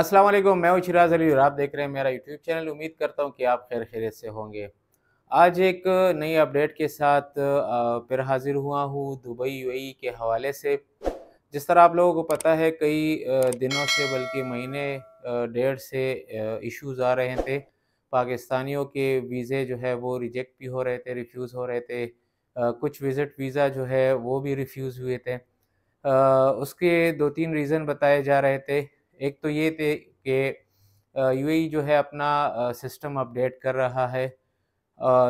अस्सलाम वालेकुम मैं शिराज अली और आप देख रहे हैं मेरा यूट्यूब चैनल उम्मीद करता हूं कि आप खैर खैरियत से होंगे आज एक नई अपडेट के साथ फिर हाजिर हुआ हूं दुबई यूएई e के हवाले से जिस तरह आप लोगों को पता है कई दिनों से बल्कि महीने डेढ़ से इश्यूज़ आ रहे थे पाकिस्तानियों के वीज़े जो है वो रिजेक्ट भी हो रहे थे रिफ्यूज़ हो रहे थे कुछ विज़िट वीज़ा जो है वो भी रिफ्यूज़ हुए थे उसके दो तीन रीज़न बताए जा रहे थे एक तो ये थे कि यूएई e जो है अपना सिस्टम अपडेट कर रहा है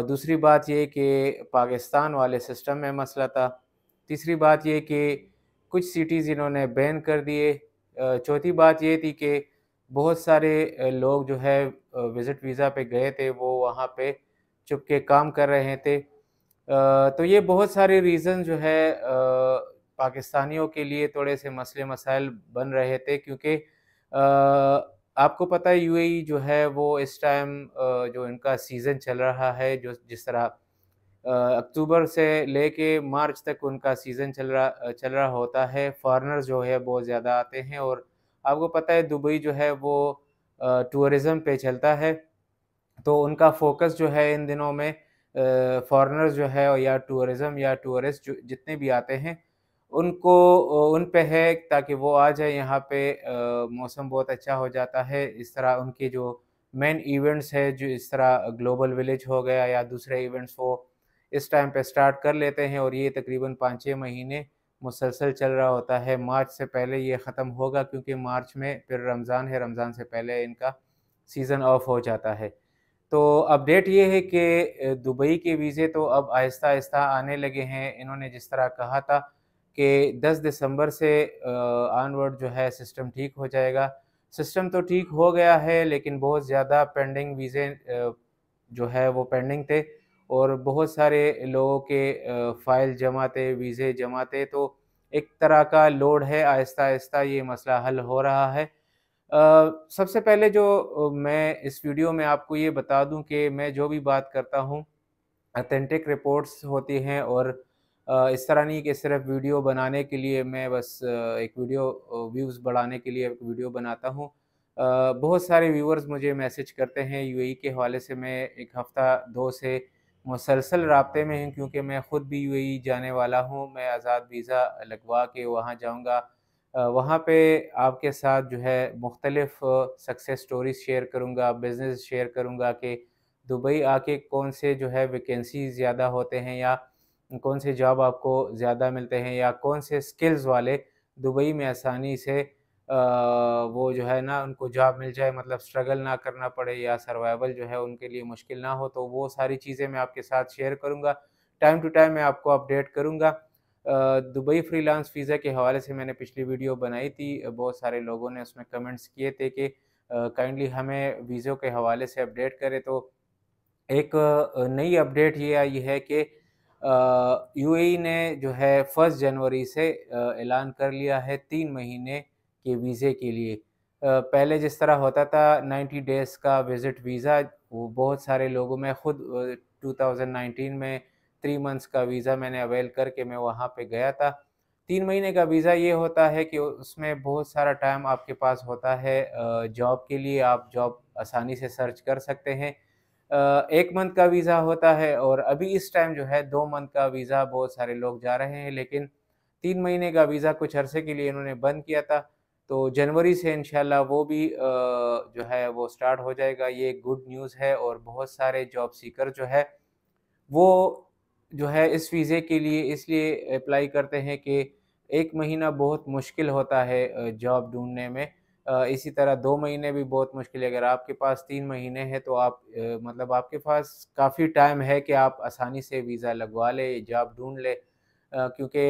दूसरी बात ये कि पाकिस्तान वाले सिस्टम में मसला था तीसरी बात ये कि कुछ सिटीज़ इन्होंने बैन कर दिए चौथी बात ये थी कि बहुत सारे लोग जो है विज़िट वीज़ा पे गए थे वो वहाँ पे चुप के काम कर रहे थे तो ये बहुत सारे रीज़न जो है पाकिस्तानियों के लिए थोड़े से मसले मसाइल बन रहे थे क्योंकि आपको पता है यूएई e जो है वो इस टाइम जो इनका सीज़न चल रहा है जो जिस तरह अक्टूबर से ले कर मार्च तक उनका सीज़न चल रहा चल रहा होता है फ़ॉरनर जो है बहुत ज़्यादा आते हैं और आपको पता है दुबई जो है वो टूरिज़म पे चलता है तो उनका फोकस जो है इन दिनों में फॉरनर्स जो है या टूरिज़म या टूरिस्ट जितने भी आते हैं उनको उन पे है ताकि वो आ जाए यहाँ पे आ, मौसम बहुत अच्छा हो जाता है इस तरह उनके जो मेन इवेंट्स है जो इस तरह ग्लोबल विलेज हो गया या दूसरे इवेंट्स वो इस टाइम पे स्टार्ट कर लेते हैं और ये तकरीबन पाँच छः महीने मुसलसल चल रहा होता है मार्च से पहले ये ख़त्म होगा क्योंकि मार्च में फिर रमज़ान है रमज़ान से पहले इनका सीज़न ऑफ हो जाता है तो अपडेट ये है कि दुबई के वीज़े तो अब आहिस्ता आहिस्ता आने लगे हैं इन्होंने जिस तरह कहा था कि 10 दिसंबर से ऑनवर्ड जो है सिस्टम ठीक हो जाएगा सिस्टम तो ठीक हो गया है लेकिन बहुत ज़्यादा पेंडिंग वीज़े जो है वो पेंडिंग थे और बहुत सारे लोगों के फ़ाइल जमा थे वीज़े जमा थे तो एक तरह का लोड है आहिस्ता आहिस्ता ये मसला हल हो रहा है आ, सबसे पहले जो मैं इस वीडियो में आपको ये बता दूं कि मैं जो भी बात करता हूँ अथेंटिक रिपोर्ट्स होती हैं और इस तरह नहीं कि सिर्फ वीडियो बनाने के लिए मैं बस एक वीडियो व्यूज़ बढ़ाने के लिए एक वीडियो बनाता हूँ बहुत सारे व्यूवर्स मुझे मैसेज करते हैं यूएई के हवाले से मैं एक हफ़्ता दो से मुसलसल रबते में हूँ क्योंकि मैं ख़ुद भी यूएई जाने वाला हूँ मैं आज़ाद वीज़ा लगवा के वहाँ जाऊँगा वहाँ पे आपके साथ जो है मुख्तलफ़ सक्सेस स्टोरीज शेयर करूँगा बिज़नेस शेयर करूँगा कि दुबई आके कौन से जो है वैकेंसी ज़्यादा होते हैं या कौन से जॉब आपको ज़्यादा मिलते हैं या कौन से स्किल्स वाले दुबई में आसानी से वो जो है ना उनको जॉब मिल जाए मतलब स्ट्रगल ना करना पड़े या सर्वाइवल जो है उनके लिए मुश्किल ना हो तो वो सारी चीज़ें मैं आपके साथ शेयर करूँगा टाइम टू टाइम मैं आपको अपडेट करूँगा दुबई फ्रीलांस वीज़ा के हवाले से मैंने पिछली वीडियो बनाई थी बहुत सारे लोगों ने उसमें कमेंट्स किए थे कि काइंडली हमें वीज़ों के हवाले से अपडेट करें तो एक नई अपडेट ये आई है कि यूएई e ने जो है फर्स्ट जनवरी से ऐलान कर लिया है तीन महीने के वीज़े के लिए पहले जिस तरह होता था 90 डेज़ का विज़िट वीज़ा वो बहुत सारे लोगों में ख़ुद 2019 में थ्री मंथ्स का वीज़ा मैंने अवेल करके मैं वहाँ पे गया था तीन महीने का वीज़ा ये होता है कि उसमें बहुत सारा टाइम आपके पास होता है जॉब के लिए आप जॉब आसानी से सर्च कर सकते हैं एक मंथ का वीज़ा होता है और अभी इस टाइम जो है दो मंथ का वीज़ा बहुत सारे लोग जा रहे हैं लेकिन तीन महीने का वीज़ा कुछ अरसे के लिए इन्होंने बंद किया था तो जनवरी से इनशाला वो भी जो है वो स्टार्ट हो जाएगा ये गुड न्यूज़ है और बहुत सारे जॉब सीकर जो है वो जो है इस वीज़े के लिए इसलिए अप्लाई करते हैं कि एक महीना बहुत मुश्किल होता है जॉब ढूंढने में इसी तरह दो महीने भी बहुत मुश्किल है अगर आपके पास तीन महीने हैं तो आप मतलब आपके पास काफ़ी टाइम है कि आप आसानी से वीज़ा लगवा ले जॉब ढूंढ ले क्योंकि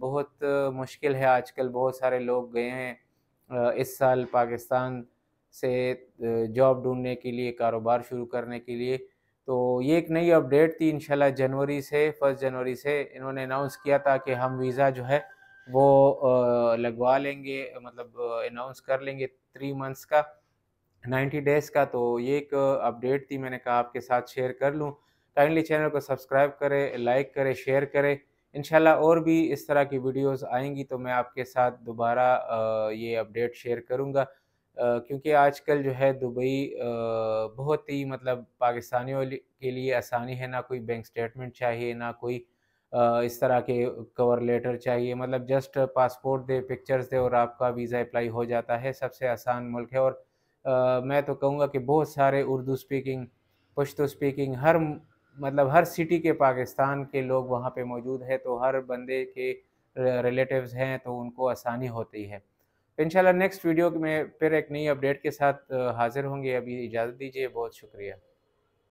बहुत मुश्किल है आजकल बहुत सारे लोग गए हैं इस साल पाकिस्तान से जॉब ढूंढने के लिए कारोबार शुरू करने के लिए तो ये एक नई अपडेट थी इन जनवरी से फर्स्ट जनवरी से इन्होंने अनाउंस किया था कि हम वीज़ा जो है वो लगवा लेंगे मतलब अनाउंस कर लेंगे थ्री मंथ्स का नाइन्टी डेज़ का तो ये एक अपडेट थी मैंने कहा आपके साथ शेयर कर लूँ काइंडली चैनल को सब्सक्राइब करें लाइक करें शेयर करें इनशाला और भी इस तरह की वीडियोस आएंगी तो मैं आपके साथ दोबारा ये अपडेट शेयर करूँगा क्योंकि आजकल जो है दुबई बहुत ही मतलब पाकिस्तानियों के लिए आसानी है ना कोई बैंक स्टेटमेंट चाहिए ना कोई इस तरह के कवर लेटर चाहिए मतलब जस्ट पासपोर्ट दे पिक्चर्स दे और आपका वीज़ा अप्लाई हो जाता है सबसे आसान मुल्क है और आ, मैं तो कहूँगा कि बहुत सारे उर्दू स्पीकिंग पश्तो स्पीकिंग हर मतलब हर सिटी के पाकिस्तान के लोग वहाँ पे मौजूद है तो हर बंदे के रिलेटिव्स हैं तो उनको आसानी होती है इंशाल्लाह नेक्स्ट वीडियो में फिर एक नई अपडेट के साथ हाज़िर होंगे अभी इजाज़त दीजिए बहुत शुक्रिया